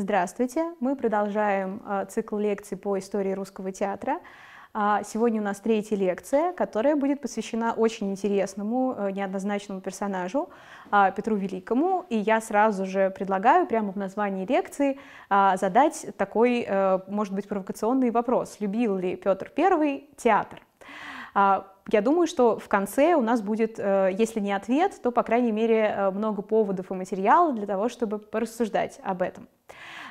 Здравствуйте! Мы продолжаем э, цикл лекций по истории русского театра. А, сегодня у нас третья лекция, которая будет посвящена очень интересному, э, неоднозначному персонажу а, Петру Великому. И я сразу же предлагаю прямо в названии лекции а, задать такой, э, может быть, провокационный вопрос. Любил ли Петр I театр? А, я думаю, что в конце у нас будет, э, если не ответ, то, по крайней мере, э, много поводов и материала для того, чтобы порассуждать об этом.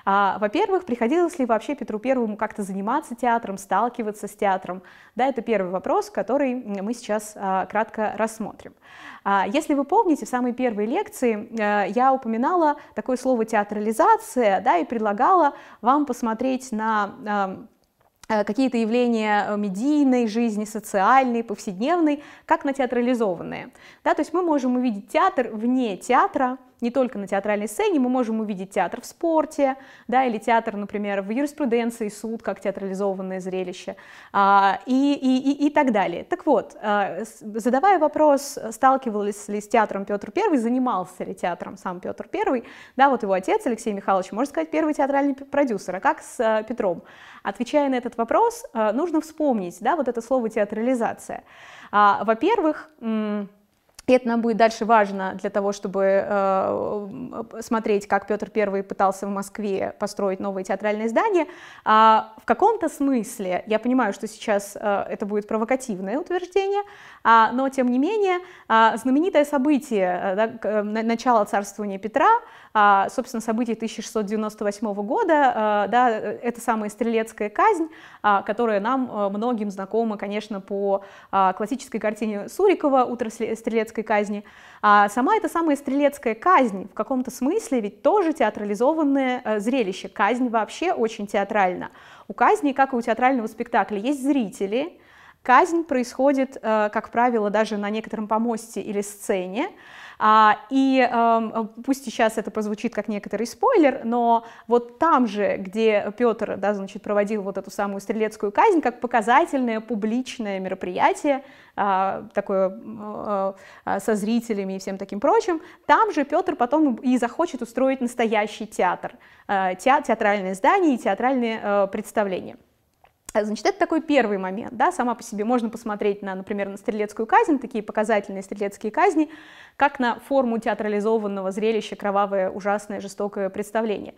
А, во-первых, приходилось ли вообще Петру Первому как-то заниматься театром, сталкиваться с театром? Да, это первый вопрос, который мы сейчас а, кратко рассмотрим. Если вы помните, в самой первой лекции э, я упоминала такое слово «театрализация», да, и предлагала вам посмотреть на Э, какие-то явления э, медийной жизни, социальной, повседневной, как на театрализованные. Да, то есть мы можем увидеть театр вне театра, не только на театральной сцене, мы можем увидеть театр в спорте, да, или театр, например, в юриспруденции, суд, как театрализованное зрелище, а, и, и, и, и так далее. Так вот, э, задавая вопрос, сталкивались ли с театром Петр I, занимался ли театром сам Петр I, да, вот его отец Алексей Михайлович, можно сказать, первый театральный продюсер, а как с Петром? Отвечая на этот вопрос, э, нужно вспомнить, да, вот это слово театрализация. А, во-первых, это нам будет дальше важно для того, чтобы э, смотреть, как Петр I пытался в Москве построить новые театральные здания. А, в каком-то смысле, я понимаю, что сейчас э, это будет провокативное утверждение, а, но тем не менее, а, знаменитое событие э, да, э, начала царствования Петра а, собственно, событий 1698 года, э, да, это самая стрелецкая казнь, а, которая нам э, многим знакома, конечно, по а, классической картине Сурикова «Утро стрелецкой казни». А сама эта самая стрелецкая казнь в каком-то смысле ведь тоже театрализованное э, зрелище. Казнь вообще очень театральна. У казни, как и у театрального спектакля, есть зрители, казнь происходит, как правило, даже на некотором помосте или сцене, а, и эм, пусть сейчас это прозвучит как некоторый спойлер, но вот там же, где Петр да, значит, проводил вот эту самую стрелецкую казнь, как показательное публичное мероприятие, а, такое э, э, со зрителями и всем таким прочим, там же Петр потом и захочет устроить настоящий театр, э, театральное здание и театральные представления. А, значит, это такой первый момент, да, сама по себе можно посмотреть на, например, на стрелецкую казнь, такие показательные стрелецкие казни, как на форму театрализованного зрелища «Кровавое, ужасное, жестокое представление».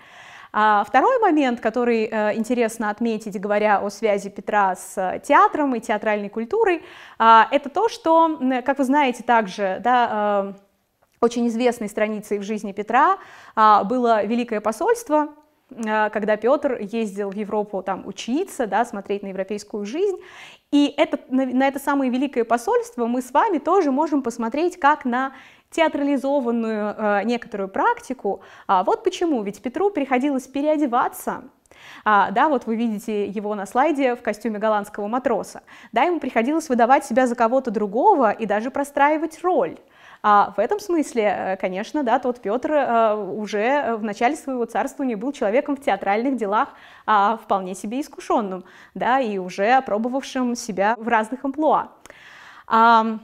А второй момент, который э, интересно отметить, говоря о связи Петра с э, театром и театральной культурой, э, это то, что, как вы знаете, также, да, э, очень известной страницей в жизни Петра а, было Великое посольство, Э, когда Петр ездил в Европу там учиться, да, смотреть на европейскую жизнь. И это, на, на это самое великое посольство мы с вами тоже можем посмотреть как на театрализованную э, некоторую практику. А вот почему, ведь Петру приходилось переодеваться, а, да, вот вы видите его на слайде в костюме голландского матроса. Да, ему приходилось выдавать себя за кого-то другого и даже простраивать роль. А в этом смысле, э, конечно, да, тот Петр э, уже э, в начале своего царствования был человеком в театральных делах а, вполне себе искушенным, да, и уже опробовавшим себя в разных амплуа. А,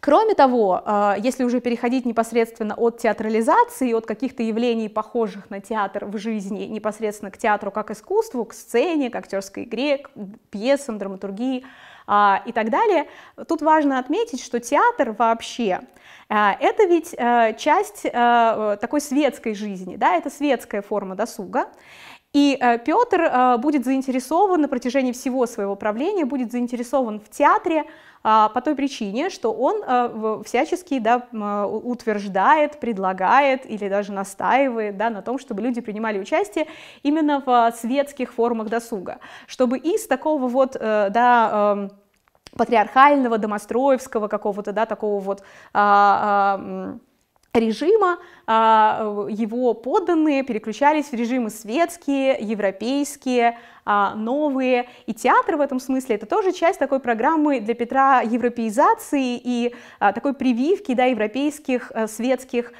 Кроме того, если уже переходить непосредственно от театрализации, от каких-то явлений, похожих на театр в жизни, непосредственно к театру как искусству, к сцене, к актерской игре, к пьесам, драматургии, а, и так далее. Тут важно отметить, что театр вообще а, это ведь а, часть а, такой светской жизни, да, это светская форма досуга. И э, Петр э, будет заинтересован на протяжении всего своего правления, будет заинтересован в театре а, по той причине, что он э, всячески да, утверждает, предлагает или даже настаивает да, на том, чтобы люди принимали участие именно в светских формах досуга, чтобы из такого вот да, эм, патриархального, домостроевского какого-то, да, такого вот а, а, режима а, его подданные переключались в режимы светские, европейские, а, новые. И театр в этом смысле это тоже часть такой программы для Петра европеизации и а, такой прививки да, европейских э, светских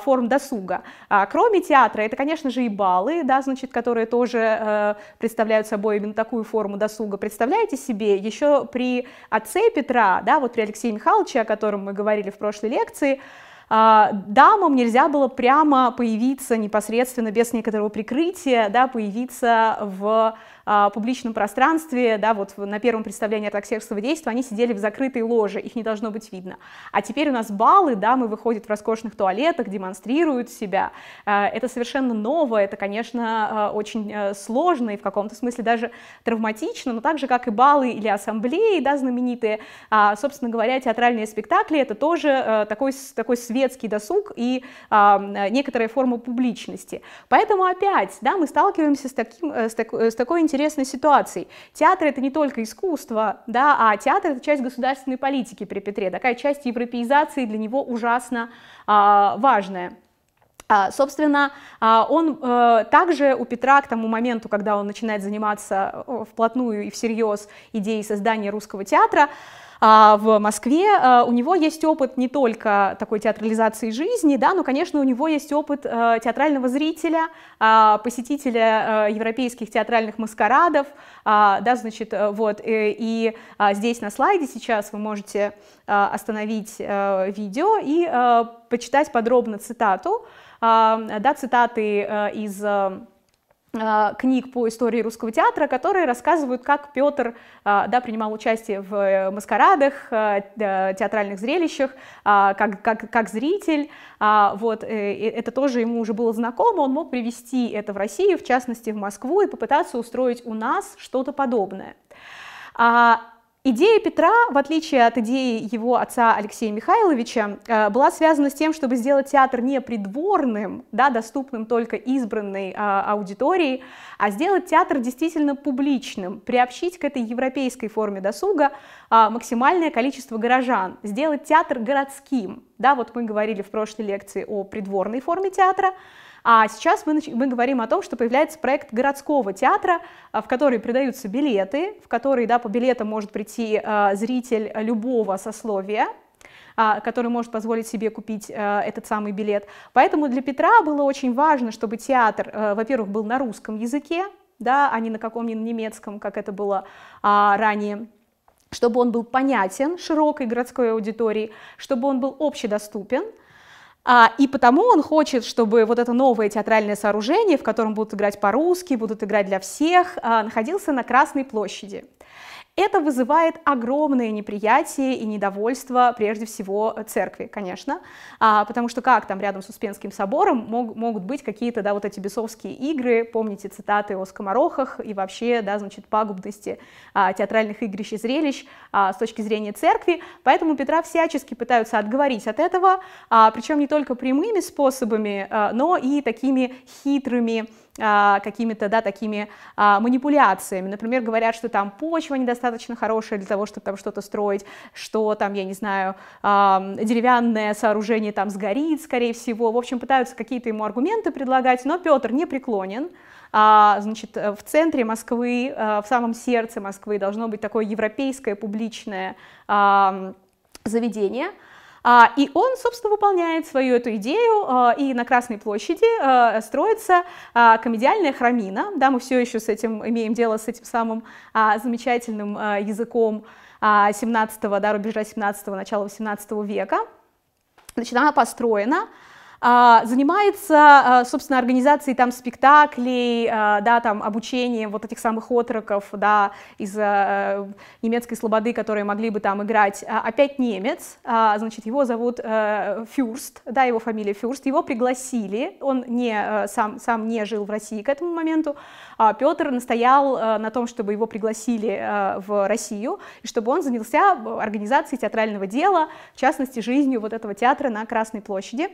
форм досуга. Кроме театра, это, конечно же, и балы, да, значит, которые тоже э, представляют собой именно такую форму досуга. Представляете себе, еще при отце Петра, да, вот при Алексее Михайловиче, о котором мы говорили в прошлой лекции, а, дамам нельзя было прямо появиться непосредственно без некоторого прикрытия, да, появиться в а, публичном пространстве, да, вот на первом представлении артаксерского действия они сидели в закрытой ложе, их не должно быть видно. А теперь у нас балы, мы выходят в роскошных туалетах, демонстрируют себя. А, это совершенно новое, это, конечно, а, очень э, сложно и в каком-то смысле даже травматично, но так же, как и балы или ассамблеи, да, знаменитые, собственно говоря, театральные спектакли, это тоже э, такой, такой светский досуг и некоторая форма публичности. Поэтому опять, да, мы сталкиваемся с, таким, с, э, так, с такой интересной интересной ситуацией. Театр это не только искусство, да, а театр это часть государственной политики при Петре, такая часть европеизации для него ужасно а, важная. А, собственно, а, он э, также у Петра к тому моменту, когда он начинает заниматься э, вплотную и всерьез идеей создания русского театра, а, в Москве. Э, у него есть опыт не только такой театрализации жизни, да, но, конечно, у него есть опыт э, театрального зрителя, а, посетителя э, европейских театральных маскарадов, а, да, значит, вот, и здесь на слайде сейчас вы можете остановить видео и почитать подробно цитату, да, цитаты из Э, книг по истории русского театра, которые рассказывают, как Петр э, да, принимал участие в э, маскарадах, театральных зрелищах, как, как, как зритель. Вот, это тоже ему уже было знакомо, он мог привести это в Россию, в частности в Москву, и попытаться устроить у нас что-то подобное. А Идея Петра, в отличие от идеи его отца Алексея Михайловича, э, была связана с тем, чтобы сделать театр не придворным, да, доступным только избранной а, аудитории, а сделать театр действительно публичным, приобщить к этой европейской форме досуга а, максимальное количество горожан, сделать театр городским. Да, вот мы говорили в прошлой лекции о придворной форме театра, а сейчас мы, мы говорим о том, что появляется проект городского театра, а, в который продаются билеты, в который да, по билетам может прийти э, зритель любого сословия, а, который может позволить себе купить этот самый билет. Поэтому для Петра было очень важно, чтобы театр, во-первых, был на русском языке, да, а не на каком-нибудь немецком, как это было ранее, чтобы он был понятен широкой городской аудитории, чтобы он был общедоступен, а, и потому он хочет, чтобы вот это новое театральное сооружение, в котором будут играть по-русски, будут играть для всех, а, находился на Красной площади. Это вызывает огромное неприятие и недовольство прежде всего церкви, конечно, а, потому что как там рядом с Успенским собором мог, могут быть какие-то, да, вот эти бесовские игры, помните цитаты о скоморохах и вообще, да, значит, пагубности а, театральных игрищ и зрелищ а, с точки зрения церкви, поэтому Петра всячески пытаются отговорить от этого, а, причем не только прямыми способами, а, но и такими хитрыми а, какими-то, да, такими а, манипуляциями. Например, говорят, что там почва недостаточно хорошая для того, чтобы там что-то строить, что там, я не знаю, деревянное сооружение там сгорит, скорее всего. В общем, пытаются какие-то ему аргументы предлагать, но Петр не преклонен а, значит, в центре Москвы, в самом сердце Москвы должно быть такое европейское публичное заведение – а, и он, собственно, выполняет свою эту идею, а, и на Красной площади а, строится комедиальная храмина, да, мы все еще с этим имеем дело, с этим самым замечательным языком 17 да, рубежа 17 начала 18 века, значит, она построена, а, занимается, а, собственно, организацией там спектаклей, а, да, там обучением вот этих самых отроков, да, из э, немецкой слободы, которые могли бы там играть. Опять немец, значит, его зовут э, Фюрст, да, его фамилия Фюрст, его пригласили, он не, э, сам, сам не жил в России к этому моменту, Петр настоял на том, чтобы его пригласили в Россию, и чтобы он занялся организацией театрального дела, в частности, жизнью вот этого театра на Красной площади.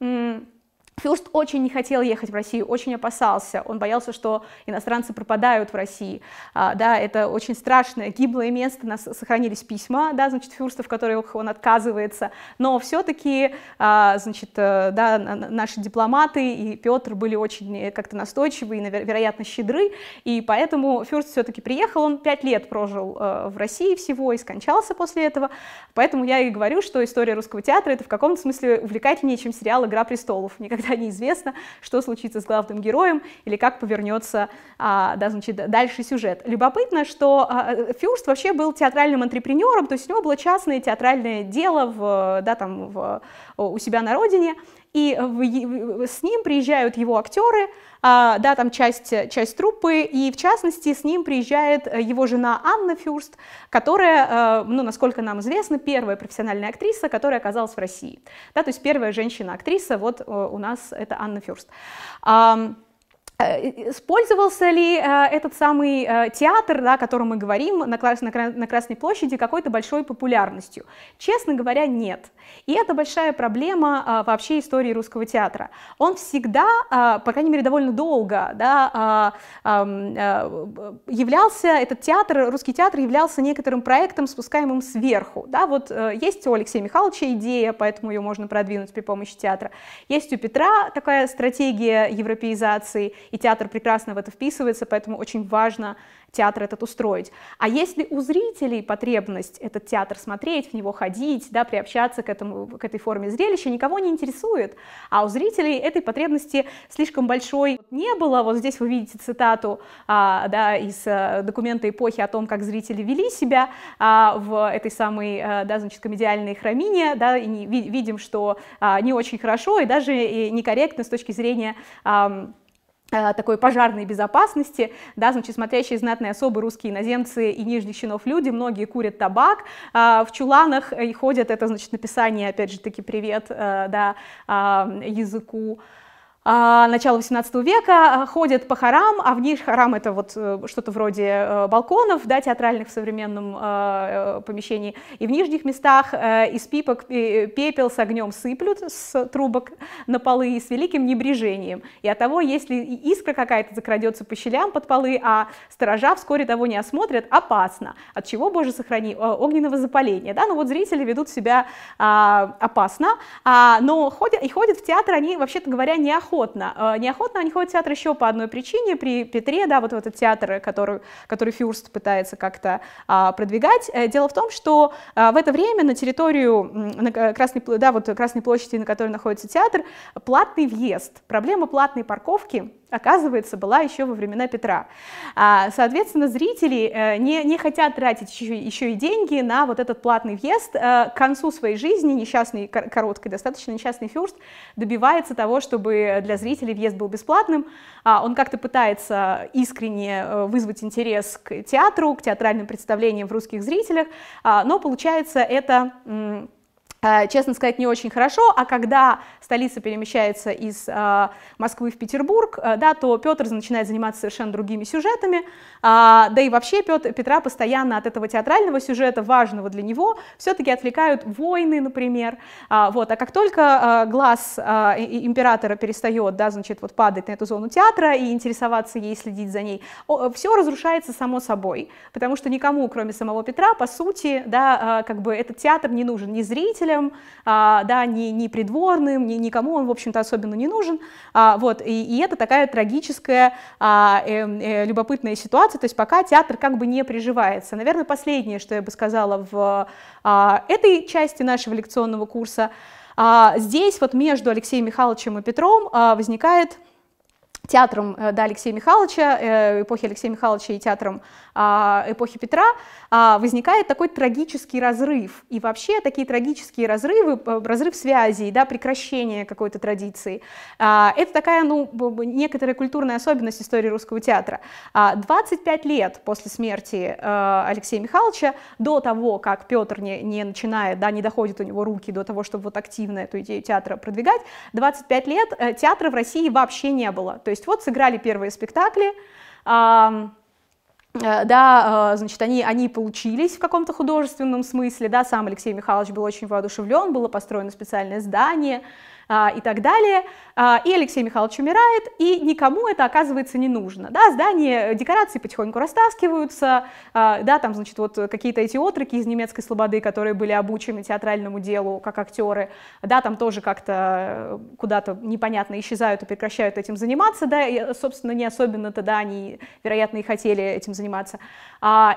嗯。Фюрст очень не хотел ехать в Россию, очень опасался. Он боялся, что иностранцы пропадают в России. А, да, это очень страшное, гиблое место. У нас сохранились письма, да, значит, Фюрста, в которых он отказывается. Но все-таки, а, значит, э, да, наши дипломаты и Петр были очень э, как-то настойчивы и, вероятно, щедры. И поэтому Фюрст все-таки приехал. Он пять лет прожил э, в России всего и скончался после этого. Поэтому я и говорю, что история русского театра — это в каком-то смысле увлекательнее, чем сериал «Игра престолов». Никогда никогда неизвестно, что случится с главным героем или как повернется а, да, значит, дальше сюжет. Любопытно, что а, Фюрст вообще был театральным антрепренером, то есть у него было частное театральное дело в, да, там, в, у себя на родине, и в, в, с ним приезжают его актеры, а, да, там часть, часть труппы, и в частности с ним приезжает э, его жена Анна Фюрст, которая, э, ну, насколько нам известно, первая профессиональная актриса, которая оказалась в России, да, то есть первая женщина-актриса, вот э, у нас это Анна Фюрст. Э, использовался ли э, этот самый э, театр, да, о котором мы говорим, на, Крас на, на Красной площади какой-то большой популярностью? Честно говоря, нет. И это большая проблема э, вообще истории русского театра. Он всегда, э, по крайней мере, довольно долго да, э, эм, э, являлся, этот театр, русский театр являлся некоторым проектом, спускаемым сверху. Да? Вот э, есть у Алексея Михайловича идея, поэтому ее можно продвинуть при помощи театра. Есть у Петра такая стратегия европеизации – и театр прекрасно в это вписывается, поэтому очень важно театр этот устроить. А если у зрителей потребность этот театр смотреть, в него ходить, да, приобщаться к, этому, к этой форме зрелища, никого не интересует, а у зрителей этой потребности слишком большой не было. Вот здесь вы видите цитату а, да, из э, документа эпохи о том, как зрители вели себя а, в этой самой, а, да, значит, комедиальной храмине, да, и не, видим, что а, не очень хорошо и даже и некорректно с точки зрения а, Э, такой пожарной безопасности, да, значит, смотрящие знатные особы, русские иноземцы и нижних чинов люди, многие курят табак, э, в чуланах э, и ходят, это, значит, написание, опять же таки, привет, э, да, э, языку, а, начала 18 века, а, ходят по харам, а в них харам это вот э, что-то вроде э, балконов, да, театральных в современном э, помещении, и в нижних местах из пипок пепел с огнем сыплют с трубок на полы с великим небрежением. И от того, если искра какая-то закрадется по щелям под полы, а сторожа вскоре того не осмотрят, опасно. От чего, боже сохрани, огненного запаления. Да? Ну вот зрители ведут себя а, опасно, но ходят, и ходят в театр они, вообще-то говоря, неохотно неохотно. Э, неохотно они ходят в театр еще по одной причине. При Петре, да, вот этот театр, который, который Фюрст пытается как-то а, продвигать. Э, дело в том, что э, в это время на территорию на Красной, да, вот Красной площади, на которой находится театр, платный въезд. Проблема платной парковки оказывается, была еще во времена Петра. А, соответственно, зрители э, не, не хотят тратить еще, еще и деньги на вот этот платный въезд. Э, к концу своей жизни несчастный, короткий, достаточно, несчастный фюрст добивается того, чтобы для зрителей въезд был бесплатным. А, он как-то пытается искренне э, вызвать интерес к театру, к театральным представлениям в русских зрителях, а, но получается это Э, честно сказать, не очень хорошо, а когда столица перемещается из э, Москвы в Петербург, э, да, то Петр начинает заниматься совершенно другими сюжетами, да и вообще Петра постоянно от этого театрального сюжета, важного для него, все-таки отвлекают войны, например, вот, а как только глаз императора перестает, да, значит, вот падать на эту зону театра и интересоваться ей, следить за ней, все разрушается само собой, потому что никому, кроме самого Петра, по сути, да, как бы этот театр не нужен, ни зритель, правителем, а, да, не не придворным, ни, никому он, в общем-то, особенно не нужен. А, вот, и, и это такая трагическая, а, э, э, любопытная ситуация, то есть пока театр как бы не приживается. Наверное, последнее, что я бы сказала в а, этой части нашего лекционного курса, а, здесь вот между Алексеем Михайловичем и Петром а, возникает театром э, да, Алексея Михайловича, э, эпохи Алексея Михайловича и театром а, эпохи Петра, а, возникает такой трагический разрыв. И вообще такие трагические разрывы, э, разрыв связей, да, прекращение какой-то традиции, а, это такая ну, некоторая культурная особенность истории русского театра. 25 лет после смерти Алексея Михайловича, до того, как Петр не, не начинает, да, не доходит у него руки до того, чтобы вот активно эту идею театра продвигать, 25 лет театра в России вообще не было. То есть есть вот сыграли первые спектакли, э, да, э, значит, они, они получились в каком-то художественном смысле, да, сам Алексей Михайлович был очень воодушевлен, было построено специальное здание, а, и так далее. А, и Алексей Михайлович умирает, и никому это оказывается не нужно. Да, здание, э, декорации потихоньку растаскиваются, а, да, там, значит, вот какие-то эти отроки из немецкой слободы, которые были обучены театральному делу как актеры, да, там тоже как-то э, куда-то непонятно исчезают и прекращают этим заниматься, да, и, э, собственно, не особенно тогда они, вероятно, и хотели этим заниматься.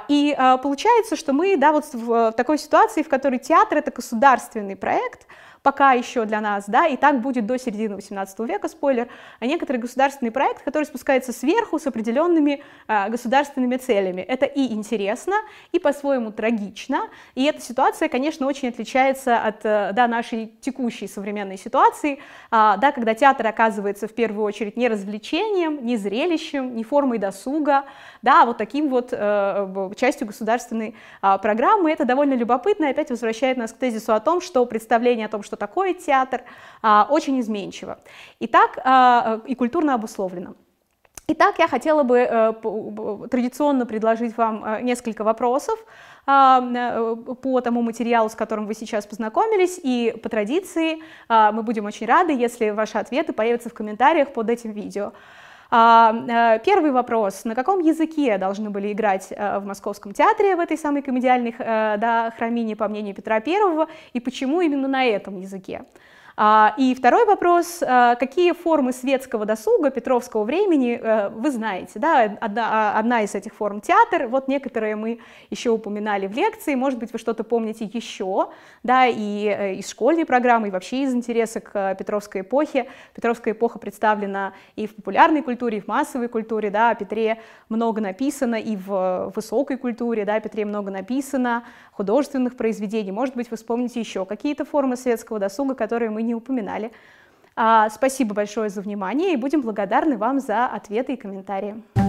И получается, что мы, да, вот в такой ситуации, в которой театр — это государственный проект, пока еще для нас, да, и так будет до середины 18 века, спойлер, а некоторый государственный проект, который спускается сверху с определенными э, государственными целями. Это и интересно, и по-своему трагично, и эта ситуация, конечно, очень отличается от э, да, нашей текущей современной ситуации, э, да, когда театр оказывается в первую очередь не развлечением, не зрелищем, не формой досуга, да, а вот таким вот э, частью государственной э, программы. Это довольно любопытно, и опять возвращает нас к тезису о том, что представление о том, что что такое театр, а, очень изменчиво. И так а, и культурно обусловлено. Итак, я хотела бы э, традиционно предложить вам э, несколько вопросов а, э, по тому материалу, с которым вы сейчас познакомились, и по традиции мы будем очень рады, если ваши ответы появятся в комментариях под этим видео. А, э, первый вопрос. На каком языке должны были играть э, в Московском театре в этой самой комедиальной э, да, храмине, по мнению Петра Первого, и почему именно на этом языке? А, и второй вопрос, а, какие формы светского досуга петровского времени э, вы знаете? Да? Одна, а, одна из этих форм — театр, вот некоторые мы еще упоминали в лекции, может быть, вы что-то помните еще, да, и э, из школьной программы, и вообще из интереса к э, петровской эпохе. Петровская эпоха представлена и в популярной культуре, и в массовой культуре, да, о Петре много написано, и в высокой культуре, да, о Петре много написано, художественных произведений. Может быть, вы вспомните еще какие-то формы светского досуга, которые мы мы не упоминали. А, спасибо большое за внимание и будем благодарны вам за ответы и комментарии.